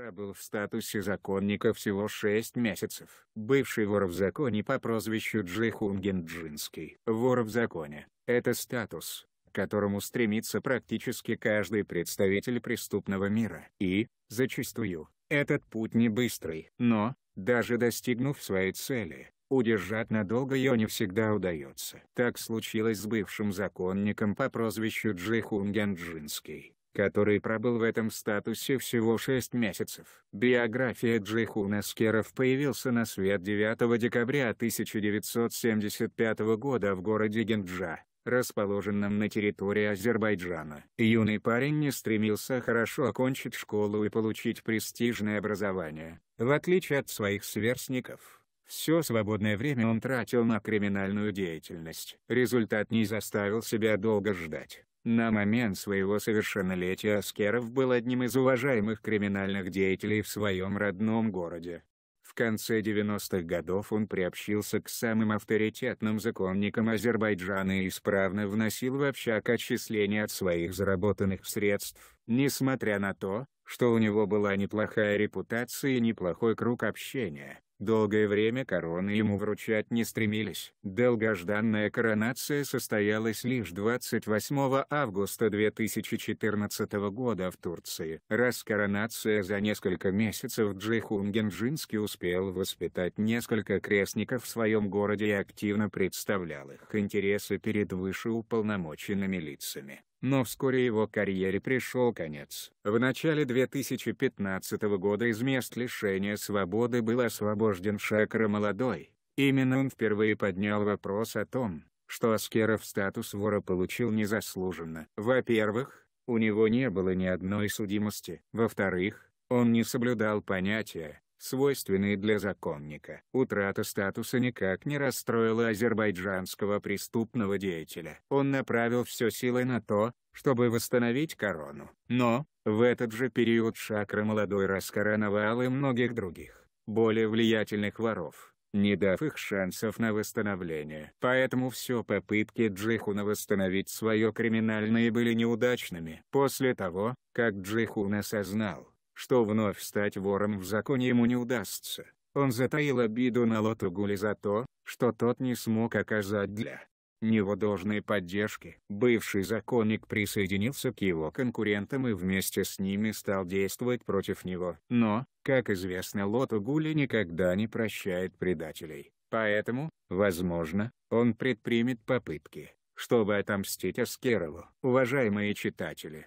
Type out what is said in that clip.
пробыл в статусе законника всего шесть месяцев. Бывший вор в законе по прозвищу Джихунген Джинский. Вор в законе – это статус, к которому стремится практически каждый представитель преступного мира. И, зачастую, этот путь не быстрый. Но, даже достигнув своей цели, удержать надолго ее не всегда удается. Так случилось с бывшим законником по прозвищу Джихунген Джинский который пробыл в этом статусе всего 6 месяцев. Биография Джейхуна Скеров появился на свет 9 декабря 1975 года в городе Генджа, расположенном на территории Азербайджана. Юный парень не стремился хорошо окончить школу и получить престижное образование, в отличие от своих сверстников. Все свободное время он тратил на криминальную деятельность. Результат не заставил себя долго ждать. На момент своего совершеннолетия Аскеров был одним из уважаемых криминальных деятелей в своем родном городе. В конце 90-х годов он приобщился к самым авторитетным законникам Азербайджана и исправно вносил в общак отчисления от своих заработанных средств, несмотря на то, что у него была неплохая репутация и неплохой круг общения. Долгое время короны ему вручать не стремились. Долгожданная коронация состоялась лишь 28 августа 2014 года в Турции. Раз коронация за несколько месяцев Джихунгенджинский успел воспитать несколько крестников в своем городе и активно представлял их интересы перед вышеуполномоченными лицами но вскоре его карьере пришел конец. В начале 2015 года из мест лишения свободы был освобожден Шакра Молодой. Именно он впервые поднял вопрос о том, что Аскеров статус вора получил незаслуженно. Во-первых, у него не было ни одной судимости. Во-вторых, он не соблюдал понятия, свойственные для законника. Утрата статуса никак не расстроила азербайджанского преступного деятеля. Он направил все силы на то, чтобы восстановить корону. Но, в этот же период шакра молодой раскороновал и многих других, более влиятельных воров, не дав их шансов на восстановление. Поэтому все попытки Джихуна восстановить свое криминальное были неудачными. После того, как Джихун осознал, что вновь стать вором в законе ему не удастся. Он затаил обиду на Лоту Гули за то, что тот не смог оказать для него должной поддержки. Бывший законник присоединился к его конкурентам и вместе с ними стал действовать против него. Но, как известно Лоту Гули никогда не прощает предателей. Поэтому, возможно, он предпримет попытки, чтобы отомстить Аскерову. Уважаемые читатели!